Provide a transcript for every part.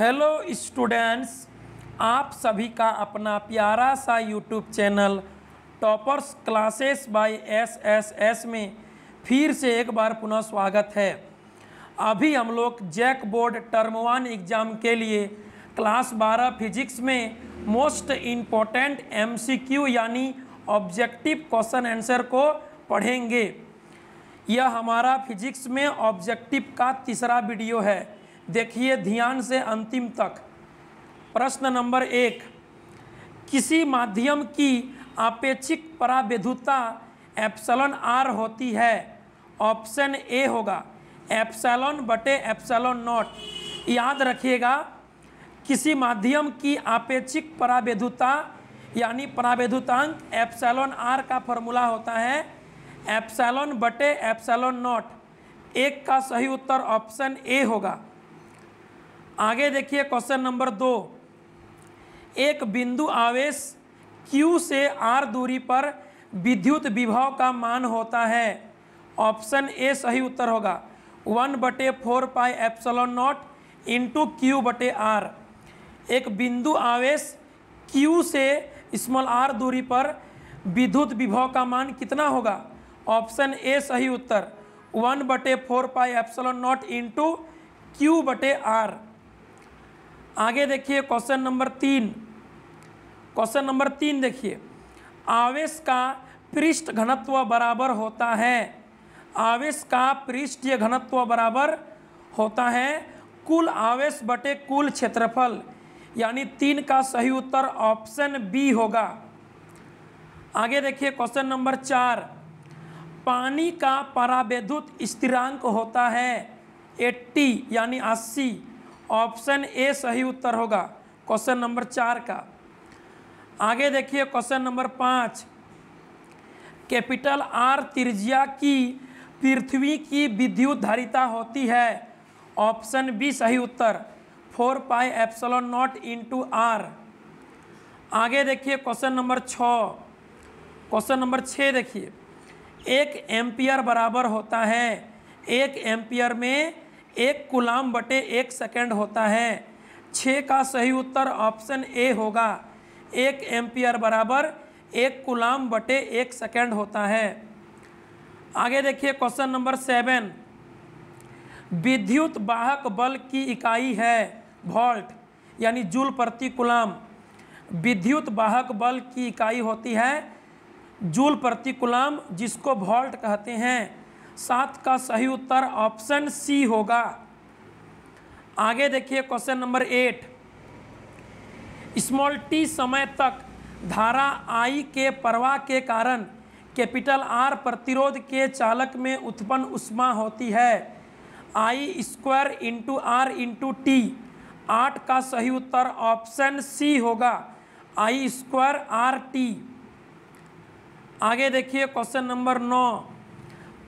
hello students आप सभी का अपना प्यारा सा YouTube channel toppers classes by S S S में फिर से एक बार पुनः स्वागत है अभी हम लोग JAC board term one exam के लिए क्लास 12 फिजिक्स में मोस्ट इम्पोर्टेंट एमसीक्यू यानी ऑब्जेक्टिव क्वेश्चन आंसर को पढ़ेंगे यह हमारा फिजिक्स में ऑब्जेक्टिव का तीसरा वीडियो है देखिए ध्यान से अंतिम तक प्रश्न नंबर एक किसी माध्यम की आपेक्षिक पराविधुता एप्सलन आर होती है ऑप्शन ए होगा एप्सलन बटे एप्सलन नॉट याद रखिएगा किसी माध्यम की आपेक्षिक पराविधुता यानी पराविधुतांक एप्सलन आर का फॉर्मूला होता है एप्सलन बटे एप्सलन नॉट एक का सही उत्तर ऑप्शन ए होगा आगे देखिए क्वेश्चन नंबर दो एक बिंदु आवेश Q से R दूरी पर विद्युत विभव का मान होता है ऑप्शन ए सही उत्तर होगा वन बटे four pi epsilon naught into Q बटे आर एक बिंदु आवेश Q से स्मॉल आर दूरी पर विद्युत विभव का मान कितना होगा ऑप्शन ए सही उत्तर वन बटे four pi epsilon naught into Q बटे आर आगे देखिए क्वेश्चन नंबर तीन क्वेश्चन नंबर तीन देखिए आवेश का पृष्ठ घनत्व बराबर होता है आवेश का पृष्ठीय घनत्व बराबर होता है कुल आवेश बटे कुल क्षेत्रफल यानी तीन का सही उत्तर ऑप्शन बी होगा आगे देखिए क्वेश्चन नंबर चार पानी का परावैद्युत स्थिरांक होता है 80 यानी अस्सी ऑप्शन ए सही उत्तर होगा क्वेश्चन नंबर चार का आगे देखिए क्वेश्चन नंबर पाँच कैपिटल आर त्रिज्या की पृथ्वी की विद्युत धारिता होती है ऑप्शन बी सही उत्तर four pi epsilon naught two R आगे देखिए क्वेश्चन नंबर छ क्वेश्चन नंबर छः देखिए एक एम्पियर बराबर होता है एक एम्पियर में एक गुलाम बटे एक सेकेंड होता है छः का सही उत्तर ऑप्शन ए होगा एक एम्पियर बराबर एक गुलाम बटे एक सेकेंड होता है आगे देखिए क्वेश्चन नंबर सेवन विद्युत वाहक बल की इकाई है वोल्ट यानी जूल प्रति कुलाम विद्युत वाहक बल की इकाई होती है जूल प्रति कुलाम जिसको वोल्ट कहते हैं सात का सही उत्तर ऑप्शन सी होगा आगे देखिए question number eight small T समय तक धारा आई के प्रवाह के कारण कैपिटल आर प्रतिरोध के चालक में उत्पन्न उष्मा होती है I square into R into T आठ का सही उत्तर ऑप्शन सी होगा आई स्क्वायर आर टी आगे देखिए क्वेश्चन नंबर नौ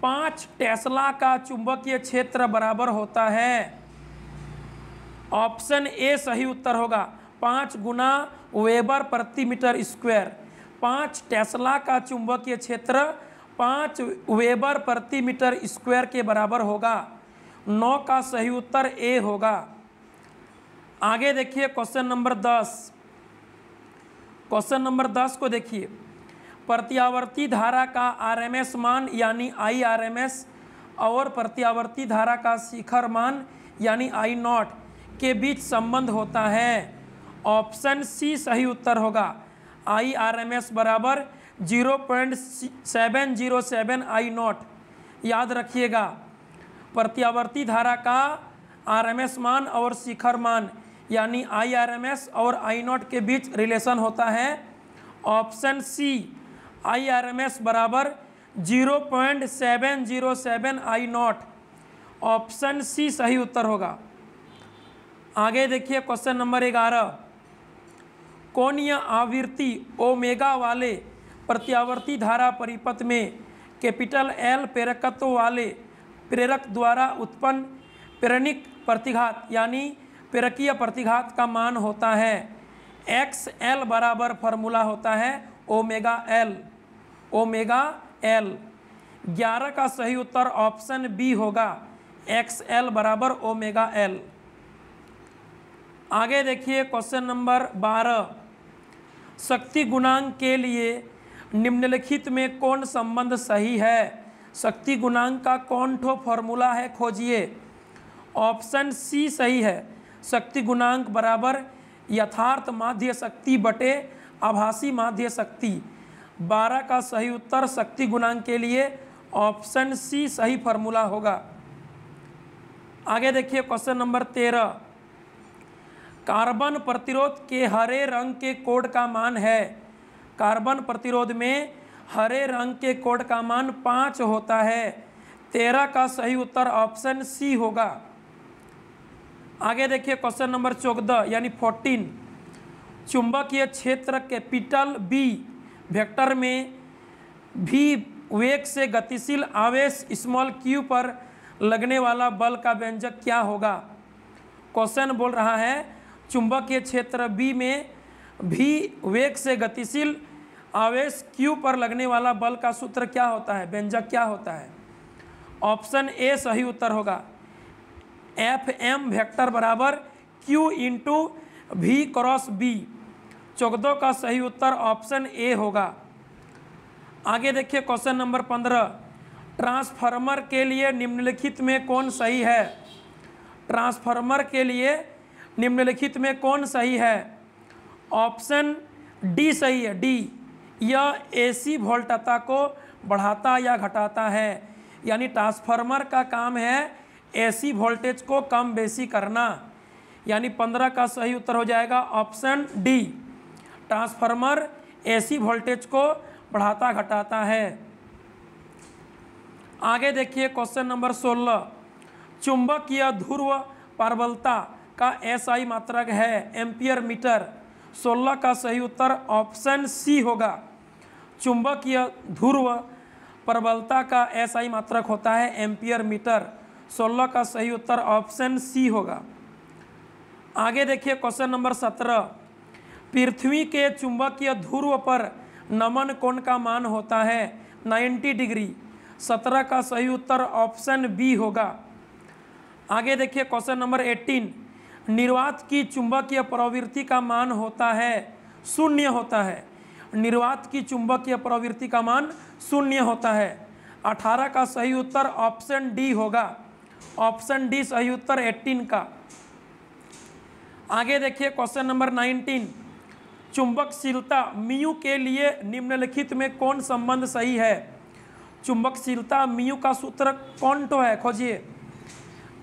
पाँच टेस्ला का चुंबकीय क्षेत्र बराबर होता है ऑप्शन ए सही उत्तर होगा पाँच गुना वेबर प्रति मीटर स्क्वायर पाँच टेस्ला का चुंबकीय क्षेत्र पाँच वेबर प्रति मीटर स्क्वायर के बराबर होगा नौ का सही उत्तर ए होगा आगे देखिए क्वेश्चन नंबर दस क्वेश्चन नंबर दस को देखिए प्रत्यावर्ती धारा का आरएमएस मान यानी आईआरएमएस और प्रत्यावर्ती धारा का शिखर मान यानी आई नॉट के बीच संबंध होता है ऑप्शन सी सही उत्तर होगा आई आर एम एस बराबर zero point seven zero seven I naught याद रखिएगा प्रत्यावर्ती धारा का आर एम एस मान और शिखर मान यानी आई आर एम एस और आई नॉट के बीच रिलेशन होता है option C I R M S बराबर zero point seven zero seven I naught option C सही उत्तर होगा आगे देखिए क्वेश्चन नंबर ग्यारह कोणीय आवृत्ति ओमेगा वाले प्रत्यावर्ती धारा परिपथ में कैपिटल एल प्रेरकत्व वाले प्रेरक द्वारा उत्पन्न प्रेरणिक प्रतिघात यानी प्रेरकीय प्रतिघात का मान होता है एक्स एल बराबर फॉर्मूला होता है ओमेगा एल ओमेगा एल ग्यारह का सही उत्तर ऑप्शन बी होगा एक्स एल बराबर ओमेगा एल आगे देखिए क्वेश्चन नंबर बारह शक्ति गुणांक के लिए निम्नलिखित में कौन संबंध सही है शक्ति गुणांक का कौन ठो फॉर्मूला है खोजिए ऑप्शन सी सही है शक्ति गुणांक बराबर यथार्थ माध्य शक्ति बटे आभासी माध्य शक्ति बारह का सही उत्तर शक्ति गुणांक के लिए ऑप्शन सी सही फॉर्मूला होगा आगे देखिए क्वेश्चन नंबर तेरह कार्बन प्रतिरोध के हरे रंग के कोड का मान है कार्बन प्रतिरोध में हरे रंग के कोड का मान पाँच होता है तेरह का सही उत्तर ऑप्शन सी होगा आगे देखिए क्वेश्चन नंबर चौदह यानी फोर्टीन चुंबकीय क्षेत्र कैपिटल बी वेक्टर में भी वेग से गतिशील आवेश स्मॉल क्यू पर लगने वाला बल का व्यंजक क्या होगा क्वेश्चन बोल रहा है चुंबकीय क्षेत्र बी में भी वेग से गतिशील आवेश क्यू पर लगने वाला बल का सूत्र क्या होता है व्यंजक क्या होता है ऑप्शन ए सही उत्तर होगा एफ एम वेक्टर बराबर क्यू इंटू भी क्रॉस बी चौदह का सही उत्तर ऑप्शन ए होगा आगे देखिए क्वेश्चन नंबर पंद्रह ट्रांसफार्मर के लिए निम्नलिखित में कौन सही है ट्रांसफार्मर के लिए निम्नलिखित में कौन सही है ऑप्शन डी सही है डी यह एसी वोल्टता को बढ़ाता या घटाता है यानी ट्रांसफार्मर का काम है एसी वोल्टेज को कम बेसी करना यानी पंद्रह का सही उत्तर हो जाएगा option D transformer AC voltage को बढ़ाता घटाता है आगे देखिए क्वेश्चन नंबर सोलह या ध्रुव प्रबलता का एसआई मात्रक है एम्पियर मीटर सोलह का सही उत्तर ऑप्शन सी होगा या ध्रुव प्रबलता का एसआई मात्रक होता है एम्पियर मीटर सोलह का सही उत्तर ऑप्शन सी होगा आगे देखिए क्वेश्चन नंबर सत्रह पृथ्वी के चुंबकीय ध्रुव पर नमन कोण का मान होता है 90 डिग्री सत्रह का सही उत्तर ऑप्शन बी होगा आगे देखिए क्वेश्चन नंबर 18 निर्वात की चुंबकीय प्रवृत्ति का मान होता है शून्य होता है निर्वात की चुंबकीय प्रवृत्ति का मान शून्य होता है 18 का सही उत्तर ऑप्शन डी होगा ऑप्शन डी सही उत्तर 18 का आगे देखिए क्वेश्चन नंबर नाइनटीन चुंबकशीलता म्यू के लिए निम्नलिखित में कौन संबंध सही है चुंबकशीलता म्यू का सूत्र कौन तो है खोजिए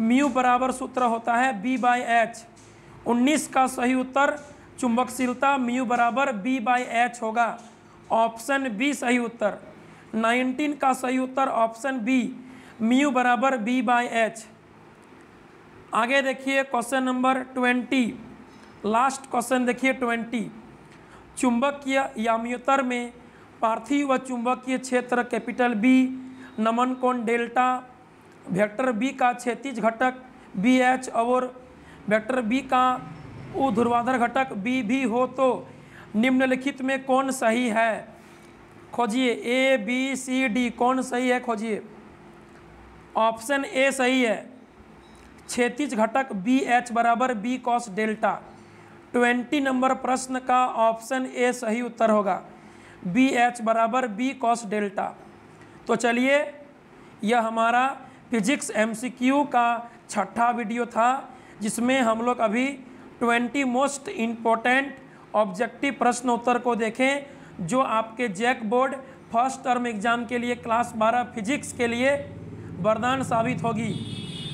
म्यू बराबर सूत्र होता है बी बाई एच उन्नीस का सही उत्तर चुंबकशीलता म्यू बराबर बी बाई एच होगा ऑप्शन बी सही उत्तर 19 का सही उत्तर ऑप्शन बी म्यू बराबर बी बाई एच आगे देखिए question number twenty last question देखिए ट्वेंटी चुंबकीय याम्योतर में पार्थिव व चुंबकीय क्षेत्र कैपिटल बी नमन कोण डेल्टा वेक्टर बी का क्षैतिज घटक बी एच और वेक्टर बी का ऊर्ध्वाधर घटक बी भी हो तो निम्नलिखित में कौन सही है खोजिए ए बी सी डी कौन सही है खोजिए ऑप्शन ए सही है क्षेतिज घटक बी एच बराबर B cos delta twenty number प्रश्न का ऑप्शन ए सही उत्तर होगा बी एच बराबर बी कॉस डेल्टा तो चलिए यह हमारा फिजिक्स एमसीक्यू का छठा वीडियो था जिसमें हम लोग अभी ट्वेंटी मोस्ट इम्पोर्टेंट ऑब्जेक्टिव प्रश्न उत्तर को देखें जो आपके JAC board first term exam के लिए क्लास बारह फिजिक्स के लिए वरदान साबित होगी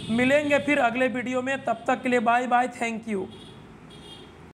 मिलेंगे फिर अगले वीडियो में तब तक के लिए बाय बाय थैंक यू